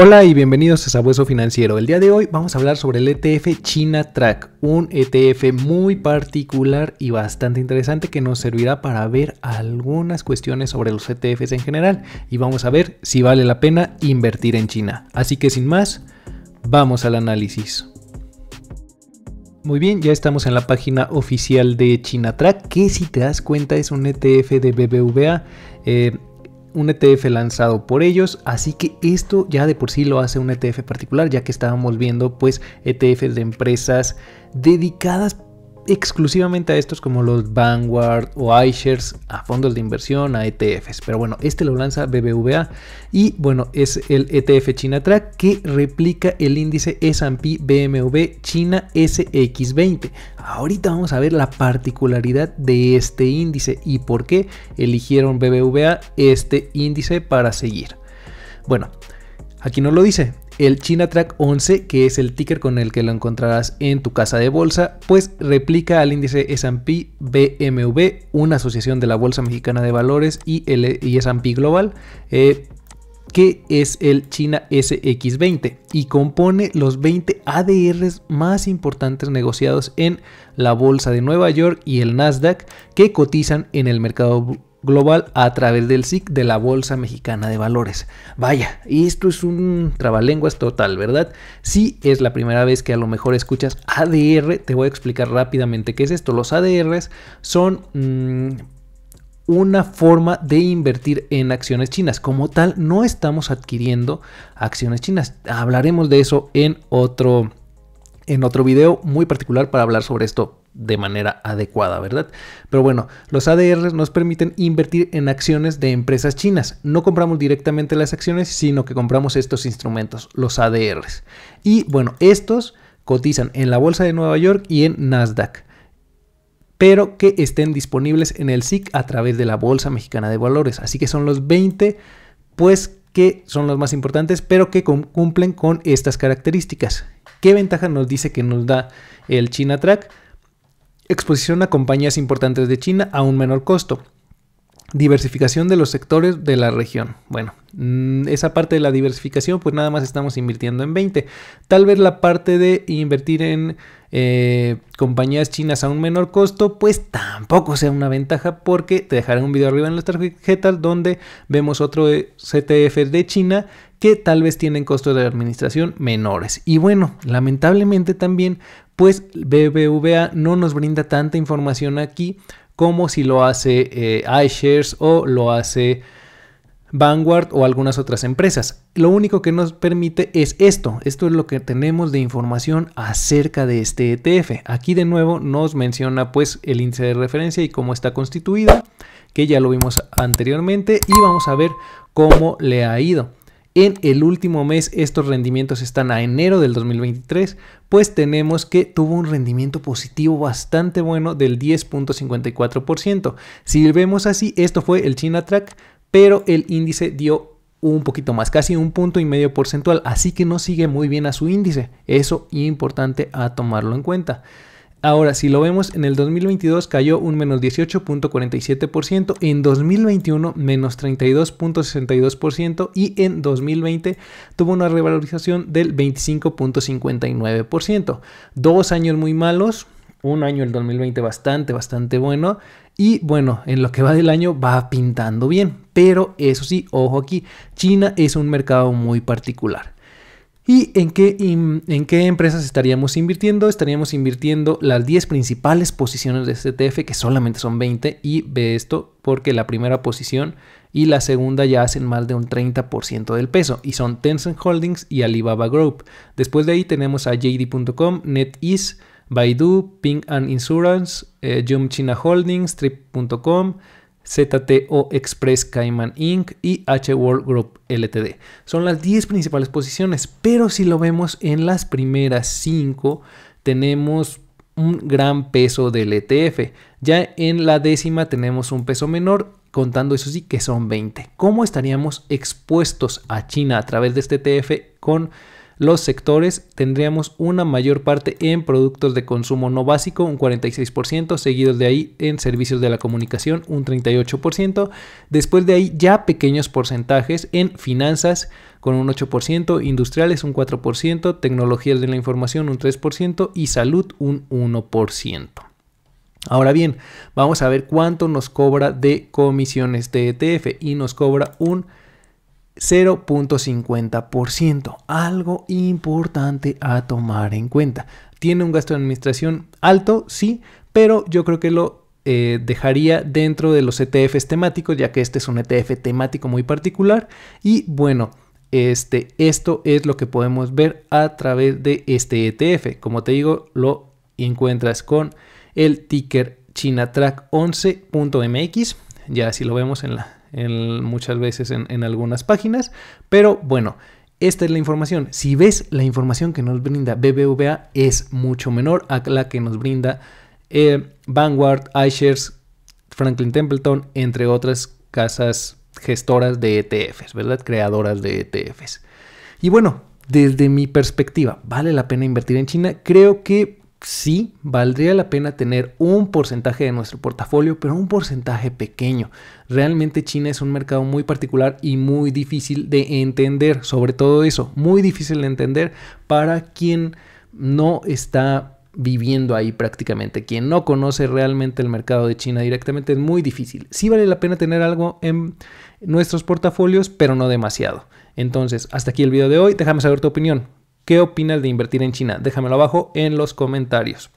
Hola y bienvenidos a Sabueso Financiero. El día de hoy vamos a hablar sobre el ETF China Track, un ETF muy particular y bastante interesante que nos servirá para ver algunas cuestiones sobre los ETFs en general y vamos a ver si vale la pena invertir en China. Así que sin más, vamos al análisis. Muy bien, ya estamos en la página oficial de china track que si te das cuenta es un ETF de BBVA. Eh, un ETF lanzado por ellos, así que esto ya de por sí lo hace un ETF particular, ya que estábamos viendo pues ETFs de empresas dedicadas exclusivamente a estos como los Vanguard o iShares, a fondos de inversión, a ETFs. Pero bueno, este lo lanza BBVA y bueno, es el ETF China Track que replica el índice S&P BMV China SX20. Ahorita vamos a ver la particularidad de este índice y por qué eligieron BBVA este índice para seguir. Bueno, aquí nos lo dice, el China Track 11, que es el ticker con el que lo encontrarás en tu casa de bolsa, pues replica al índice S&P BMV, una asociación de la Bolsa Mexicana de Valores y, el, S&P Global, eh, que es el China SX20 y compone los 20 ADRs más importantes negociados en la Bolsa de Nueva York y el Nasdaq que cotizan en el mercado global a través del SIC de la Bolsa Mexicana de Valores. Vaya, y esto es un trabalenguas total, ¿verdad? Si es la primera vez que a lo mejor escuchas ADR, te voy a explicar rápidamente qué es esto. Los ADRs son... Mm, una forma de invertir en acciones chinas. Como tal, no estamos adquiriendo acciones chinas. Hablaremos de eso en otro, en otro video muy particular para hablar sobre esto de manera adecuada, ¿verdad? Pero bueno, los ADR nos permiten invertir en acciones de empresas chinas. No compramos directamente las acciones, sino que compramos estos instrumentos, los ADR Y bueno, estos cotizan en la Bolsa de Nueva York y en Nasdaq pero que estén disponibles en el SIC a través de la Bolsa Mexicana de Valores. Así que son los 20, pues que son los más importantes, pero que cumplen con estas características. ¿Qué ventaja nos dice que nos da el China Track? Exposición a compañías importantes de China a un menor costo. Diversificación de los sectores de la región. Bueno, mm, esa parte de la diversificación, pues nada más estamos invirtiendo en 20. Tal vez la parte de invertir en eh, compañías chinas a un menor costo, pues tampoco sea una ventaja porque te dejaré un video arriba en las tarjetas donde vemos otro eh, CTF de China que tal vez tienen costos de administración menores. Y bueno, lamentablemente también pues BBVA no nos brinda tanta información aquí como si lo hace eh, iShares o lo hace Vanguard o algunas otras empresas. Lo único que nos permite es esto. Esto es lo que tenemos de información acerca de este ETF. Aquí de nuevo nos menciona pues el índice de referencia y cómo está constituido, que ya lo vimos anteriormente y vamos a ver cómo le ha ido en el último mes estos rendimientos están a enero del 2023, pues tenemos que tuvo un rendimiento positivo bastante bueno del 10.54%. Si vemos así, esto fue el China Track, pero el índice dio un poquito más, casi un punto y medio porcentual, así que no sigue muy bien a su índice. Eso importante a tomarlo en cuenta. Ahora, si lo vemos, en el 2022 cayó un menos 18.47%, en 2021 menos 32.62% y en 2020 tuvo una revalorización del 25.59%. Dos años muy malos, un año el 2020 bastante, bastante bueno. Y bueno, en lo que va del año va pintando bien. Pero eso sí, ojo aquí, China es un mercado muy particular. ¿Y en qué, en qué empresas estaríamos invirtiendo? Estaríamos invirtiendo las 10 principales posiciones de stf que solamente son 20, y ve esto porque la primera posición y la segunda ya hacen más de un 30% del peso, y son Tencent Holdings y Alibaba Group. Después de ahí tenemos a JD.com, NetEase, Baidu, Ping and Insurance, eh, China Holdings, Trip.com, ZTO Express Cayman Inc. y H World Group LTD. Son las 10 principales posiciones, pero si lo vemos en las primeras 5, tenemos un gran peso del ETF. Ya en la décima tenemos un peso menor, contando eso sí que son 20. ¿Cómo estaríamos expuestos a China a través de este ETF con los sectores, tendríamos una mayor parte en productos de consumo no básico, un 46%, seguidos de ahí en servicios de la comunicación, un 38%, después de ahí ya pequeños porcentajes en finanzas con un 8%, industriales un 4%, tecnologías de la información un 3% y salud un 1%. Ahora bien, vamos a ver cuánto nos cobra de comisiones de ETF y nos cobra un 0.50%, algo importante a tomar en cuenta. Tiene un gasto de administración alto, sí, pero yo creo que lo eh, dejaría dentro de los ETFs temáticos, ya que este es un ETF temático muy particular. Y bueno, este, esto es lo que podemos ver a través de este ETF. Como te digo, lo encuentras con el ticker ChinaTrack 11.mx. Ya si lo vemos en la muchas veces en, algunas páginas. Pero bueno, esta es la información. Si ves la información que nos brinda BBVA es mucho menor a la que nos brinda eh, Vanguard, iShares, Franklin Templeton, entre otras casas gestoras de ETFs, ¿verdad? Creadoras de ETFs. Y bueno, desde mi perspectiva, ¿vale la pena invertir en China? Creo que sí valdría la pena tener un porcentaje de nuestro portafolio, pero un porcentaje pequeño. Realmente China es un mercado muy particular y muy difícil de entender, sobre todo eso, muy difícil de entender para quien no está viviendo ahí prácticamente. Quien no conoce realmente el mercado de China directamente es muy difícil. Sí vale la pena tener algo en nuestros portafolios, pero no demasiado. Entonces, hasta aquí el video de hoy. Déjame saber tu opinión. ¿Qué opinas de invertir en China? Déjamelo abajo en los comentarios.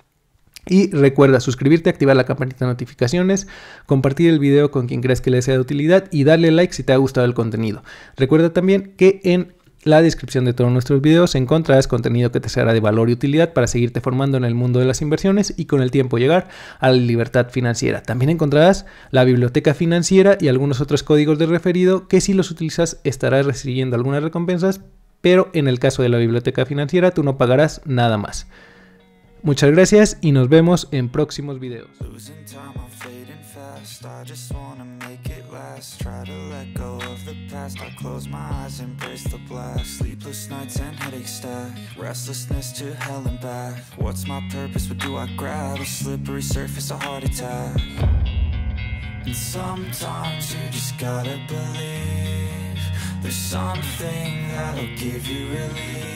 Y recuerda suscribirte, activar la campanita de notificaciones, compartir el video con quien creas que le sea de utilidad y darle like si te ha gustado el contenido. Recuerda también que en la descripción de todos nuestros videos encontrarás contenido que te será de valor y utilidad para seguirte formando en el mundo de las inversiones y con el tiempo llegar a la libertad financiera. También encontrarás la biblioteca financiera y algunos otros códigos de referido que si los utilizas estarás recibiendo algunas recompensas pero en el caso de la biblioteca financiera tú no pagarás nada más. Muchas gracias y nos vemos en próximos videos. There's something that'll give you relief